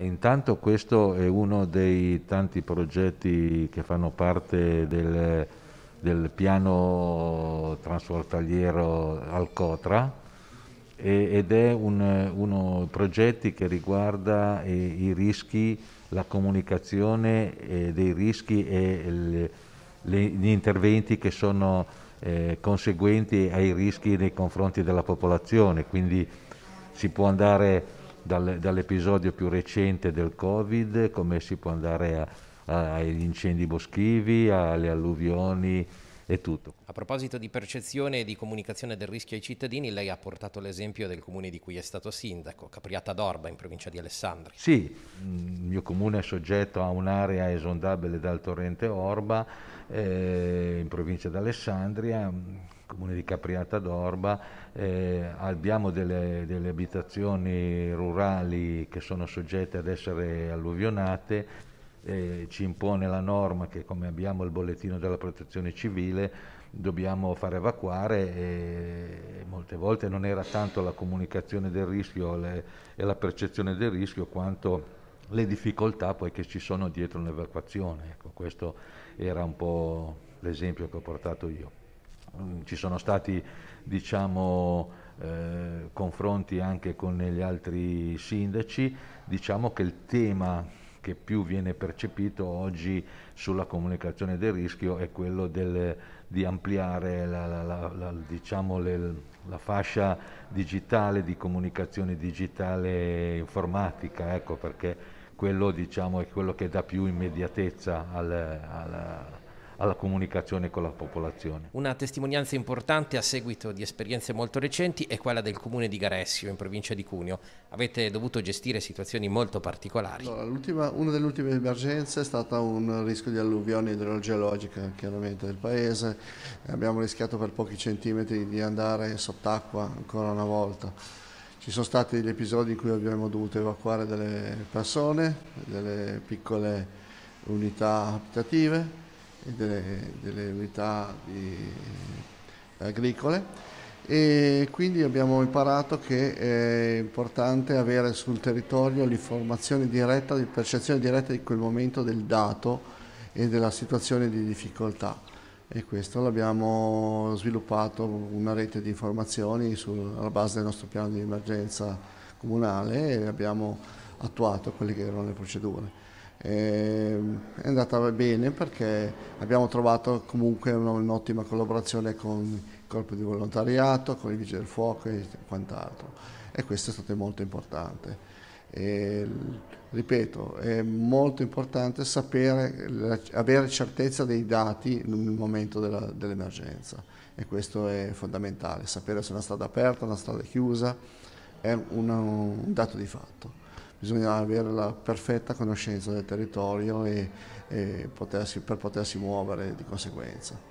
intanto questo è uno dei tanti progetti che fanno parte del, del piano transportaliero Alcotra e, ed è un, uno progetti che riguarda i, eh, i rischi, la comunicazione eh, dei rischi e le, le, gli interventi che sono eh, conseguenti ai rischi nei confronti della popolazione, quindi si può andare dal, dall'episodio più recente del Covid, come si può andare a, a, agli incendi boschivi, alle alluvioni è tutto. A proposito di percezione e di comunicazione del rischio ai cittadini, lei ha portato l'esempio del comune di cui è stato sindaco, Capriata d'Orba, in provincia di Alessandria. Sì, il mio comune è soggetto a un'area esondabile dal torrente Orba, eh, in provincia di Alessandria comune di Capriata d'Orba, eh, abbiamo delle, delle abitazioni rurali che sono soggette ad essere alluvionate, eh, ci impone la norma che come abbiamo il bollettino della protezione civile dobbiamo far evacuare e molte volte non era tanto la comunicazione del rischio le, e la percezione del rischio quanto le difficoltà poi che ci sono dietro un'evacuazione. Ecco, questo era un po' l'esempio che ho portato io. Mm, ci sono stati diciamo, eh, confronti anche con gli altri sindaci, diciamo che il tema che più viene percepito oggi sulla comunicazione del rischio è quello del, di ampliare la, la, la, diciamo le, la, fascia digitale di comunicazione digitale informatica, ecco, perché quello diciamo, è quello che dà più immediatezza al, alla, alla comunicazione con la popolazione. Una testimonianza importante a seguito di esperienze molto recenti è quella del comune di Garessio in provincia di Cuneo. Avete dovuto gestire situazioni molto particolari. Allora, una delle ultime emergenze è stata un rischio di alluvione idrogeologica chiaramente del paese. Abbiamo rischiato per pochi centimetri di andare sott'acqua ancora una volta. Ci sono stati degli episodi in cui abbiamo dovuto evacuare delle persone, delle piccole unità abitative e delle, delle unità di, eh, agricole e quindi abbiamo imparato che è importante avere sul territorio l'informazione diretta, la percezione diretta di quel momento del dato e della situazione di difficoltà e questo l'abbiamo sviluppato una rete di informazioni sulla base del nostro piano di emergenza comunale e abbiamo attuato quelle che erano le procedure è andata bene perché abbiamo trovato comunque un'ottima collaborazione con il corpo di volontariato, con i vigili del fuoco e quant'altro e questo è stato molto importante. E, ripeto, è molto importante sapere, avere certezza dei dati nel momento dell'emergenza e questo è fondamentale, sapere se una strada è aperta, una strada è chiusa, è un, un dato di fatto bisogna avere la perfetta conoscenza del territorio e, e potersi, per potersi muovere di conseguenza.